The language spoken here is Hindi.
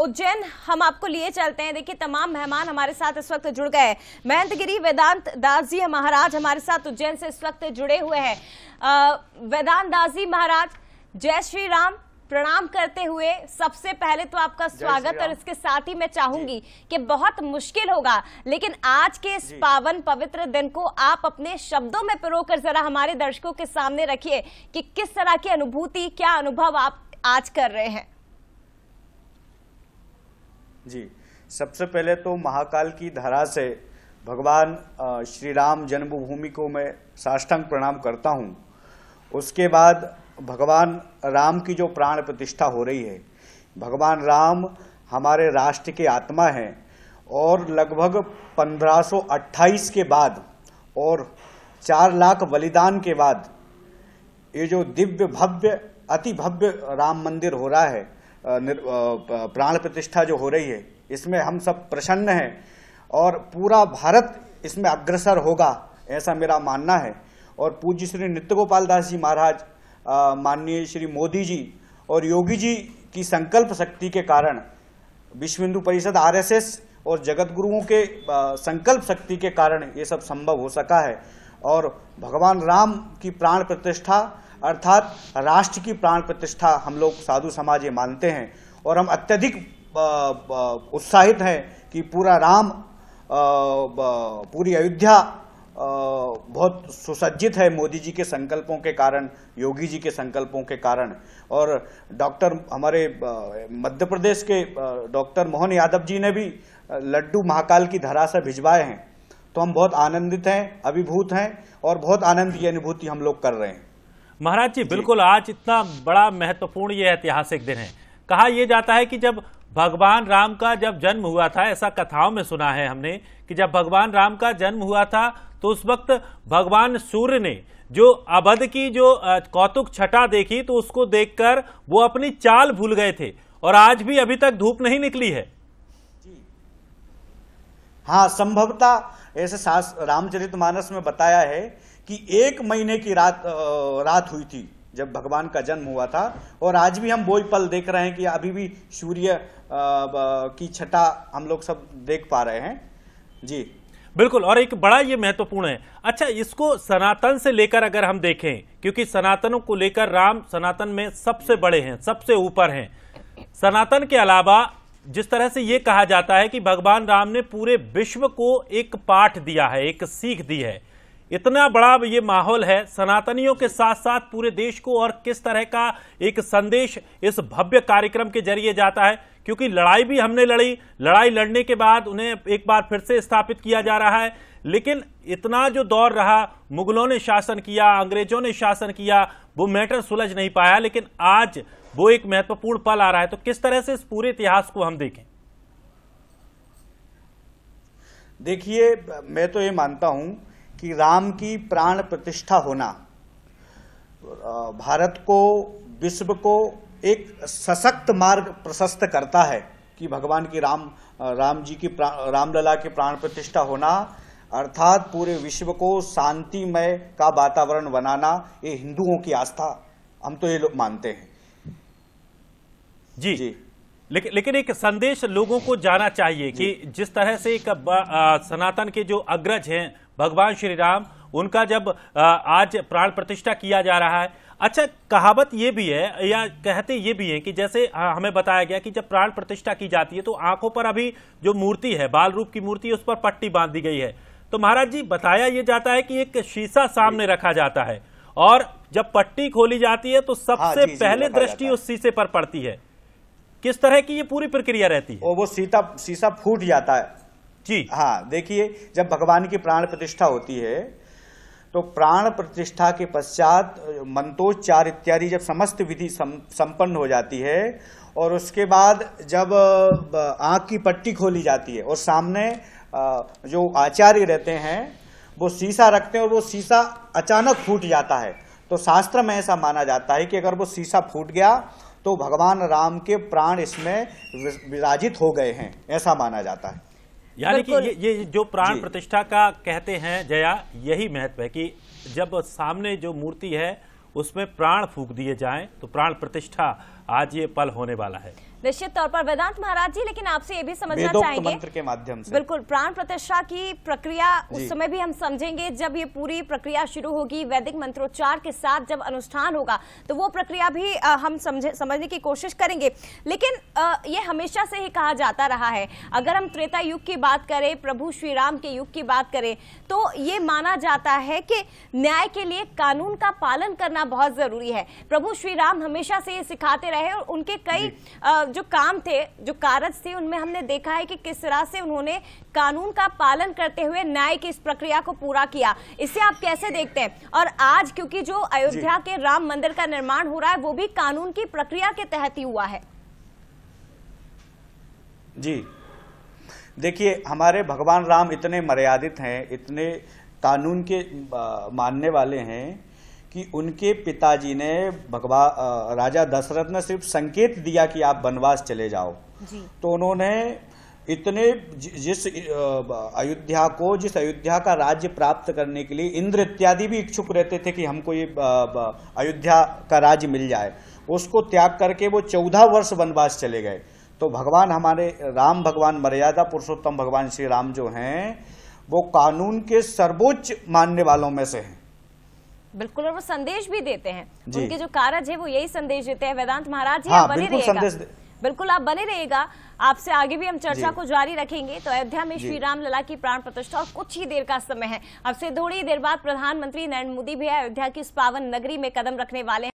उज्जैन हम आपको लिए चलते हैं देखिए तमाम मेहमान हमारे साथ इस वक्त जुड़ गए महंत गिरी वेदांत दास जी महाराज हमारे साथ उज्जैन से इस वक्त जुड़े हुए हैं वेदांत दास जी महाराज जय श्री राम प्रणाम करते हुए सबसे पहले तो आपका स्वागत और इसके साथ ही मैं चाहूंगी कि बहुत मुश्किल होगा लेकिन आज के इस पावन पवित्र दिन को आप अपने शब्दों में पिरो जरा हमारे दर्शकों के सामने रखिए कि किस तरह की अनुभूति क्या अनुभव आप आज कर रहे हैं जी सबसे पहले तो महाकाल की धारा से भगवान श्री राम जन्मभूमि को मैं साष्टांग प्रणाम करता हूँ उसके बाद भगवान राम की जो प्राण प्रतिष्ठा हो रही है भगवान राम हमारे राष्ट्र के आत्मा हैं और लगभग 1528 के बाद और चार लाख बलिदान के बाद ये जो दिव्य भव्य अति भव्य राम मंदिर हो रहा है प्राण प्रतिष्ठा जो हो रही है इसमें हम सब प्रसन्न हैं और पूरा भारत इसमें अग्रसर होगा ऐसा मेरा मानना है और पूज्य श्री नित्य गोपाल दास जी महाराज माननीय श्री मोदी जी और योगी जी की संकल्प शक्ति के कारण विश्व हिंदू परिषद आरएसएस और जगत गुरुओं के संकल्प शक्ति के कारण ये सब संभव हो सका है और भगवान राम की प्राण प्रतिष्ठा अर्थात राष्ट्र की प्राण प्रतिष्ठा हम लोग साधु समाज ये मानते हैं और हम अत्यधिक उत्साहित हैं कि पूरा राम पूरी अयोध्या बहुत सुसज्जित है मोदी जी के संकल्पों के कारण योगी जी के संकल्पों के कारण और डॉक्टर हमारे मध्य प्रदेश के डॉक्टर मोहन यादव जी ने भी लड्डू महाकाल की धरा से भिजवाए हैं तो हम बहुत आनंदित हैं अभिभूत हैं और बहुत आनंद की अनुभूति हम लोग कर रहे हैं महाराज जी बिल्कुल आज इतना बड़ा महत्वपूर्ण ये ऐतिहासिक दिन है कहा यह जाता है कि जब भगवान राम का जब जन्म हुआ था ऐसा कथाओं में सुना है हमने कि जब भगवान राम का जन्म हुआ था तो उस वक्त भगवान सूर्य ने जो अवध की जो कौतुक छटा देखी तो उसको देखकर वो अपनी चाल भूल गए थे और आज भी अभी तक धूप नहीं निकली है हाँ संभवता ऐसे रामचरित मानस में बताया है कि एक महीने की रात रात हुई थी जब भगवान का जन्म हुआ था और आज भी हम बोई पल देख रहे हैं कि अभी भी सूर्य की छटा हम लोग सब देख पा रहे हैं जी बिल्कुल और एक बड़ा ये महत्वपूर्ण है अच्छा इसको सनातन से लेकर अगर हम देखें क्योंकि सनातनों को लेकर राम सनातन में सबसे बड़े हैं सबसे ऊपर हैं सनातन के अलावा जिस तरह से ये कहा जाता है कि भगवान राम ने पूरे विश्व को एक पाठ दिया है एक सीख दी है इतना बड़ा ये माहौल है सनातनियों के साथ साथ पूरे देश को और किस तरह का एक संदेश इस भव्य कार्यक्रम के जरिए जाता है क्योंकि लड़ाई भी हमने लड़ी लड़ाई लड़ने के बाद उन्हें एक बार फिर से स्थापित किया जा रहा है लेकिन इतना जो दौर रहा मुगलों ने शासन किया अंग्रेजों ने शासन किया वो मैटर सुलझ नहीं पाया लेकिन आज वो एक महत्वपूर्ण पल आ रहा है तो किस तरह से इस पूरे इतिहास को हम देखें देखिए मैं तो ये मानता हूं कि राम की प्राण प्रतिष्ठा होना भारत को विश्व को एक सशक्त मार्ग प्रशस्त करता है कि भगवान की राम राम जी की रामलला की प्राण प्रतिष्ठा होना अर्थात पूरे विश्व को शांतिमय का वातावरण बनाना ये हिंदुओं की आस्था हम तो ये लोग मानते हैं जी, जी। लेकिन लेकिन एक संदेश लोगों को जाना चाहिए कि जिस तरह से एक सनातन के जो अग्रज हैं भगवान श्री राम उनका जब आज प्राण प्रतिष्ठा किया जा रहा है अच्छा कहावत ये भी है या कहते ये भी है कि जैसे हमें बताया गया कि जब प्राण प्रतिष्ठा की जाती है तो आंखों पर अभी जो मूर्ति है बाल रूप की मूर्ति है उस पर पट्टी बांध दी गई है तो महाराज जी बताया ये जाता है कि एक शीशा सामने रखा जाता है और जब पट्टी खोली जाती है तो सबसे हाँ, पहले दृष्टि उस शीशे पर पड़ती है किस तरह की ये पूरी प्रक्रिया रहती है वो सीता शीशा फूट जाता है जी हाँ देखिए जब भगवान की प्राण प्रतिष्ठा होती है तो प्राण प्रतिष्ठा के पश्चात मंत्रोच्चार इत्यादि जब समस्त विधि संपन्न हो जाती है और उसके बाद जब आँख की पट्टी खोली जाती है और सामने जो आचार्य रहते हैं वो शीशा रखते हैं और वो शीशा अचानक फूट जाता है तो शास्त्र में ऐसा माना जाता है कि अगर वो शीशा फूट गया तो भगवान राम के प्राण इसमें विराजित हो गए हैं ऐसा माना जाता है यानी कि ये ये जो प्राण प्रतिष्ठा का कहते हैं जया यही महत्व है कि जब सामने जो मूर्ति है उसमें प्राण फूक दिए जाएं तो प्राण प्रतिष्ठा आज ये पल होने वाला है निश्चित तौर पर वेदांत महाराज जी लेकिन आपसे ये भी समझना चाहेंगे मंत्र के माध्यम से बिल्कुल प्राण प्रतिष्ठा की प्रक्रिया उस समय भी हम समझेंगे जब ये पूरी प्रक्रिया शुरू होगी वैदिक मंत्रोच्चार के साथ जब अनुष्ठान होगा तो वो प्रक्रिया भी हम समझे समझने की कोशिश करेंगे लेकिन ये हमेशा से ही कहा जाता रहा है अगर हम त्रेता युग की बात करें प्रभु श्री राम के युग की बात करें तो ये माना जाता है कि न्याय के लिए कानून का पालन करना बहुत जरूरी है प्रभु श्री राम हमेशा से ये सिखाते रहे और उनके कई जो काम थे जो कारज थे उनमें हमने देखा है कि किस तरह से उन्होंने कानून का पालन करते हुए न्याय की इस प्रक्रिया को पूरा किया इसे आप कैसे देखते हैं और आज क्योंकि जो अयोध्या के राम मंदिर का निर्माण हो रहा है वो भी कानून की प्रक्रिया के तहत ही हुआ है जी देखिए हमारे भगवान राम इतने मर्यादित हैं इतने कानून के मानने वाले हैं कि उनके पिताजी ने भगवा राजा दशरथ ने सिर्फ संकेत दिया कि आप वनवास चले जाओ तो उन्होंने इतने जिस अयोध्या को जिस अयोध्या का राज्य प्राप्त करने के लिए इंद्र इत्यादि भी इच्छुक रहते थे कि हमको ये अयोध्या का राज्य मिल जाए उसको त्याग करके वो चौदह वर्ष वनवास चले गए तो भगवान हमारे राम भगवान मर्यादा पुरुषोत्तम भगवान श्री राम जो हैं वो कानून के सर्वोच्च मानने वालों में से हैं बिल्कुल और वो संदेश भी देते हैं उनके जो कारज है वो यही संदेश देते हैं वेदांत महाराज जी हाँ, बने रहेगा बिल्कुल आप बने रहेगा आपसे आगे भी हम चर्चा को जारी रखेंगे तो अयोध्या में श्री राम लला की प्राण प्रतिष्ठा और कुछ ही देर का समय है अब से थोड़ी देर बाद प्रधानमंत्री नरेंद्र मोदी भी अयोध्या की इस पावन नगरी में कदम रखने वाले हैं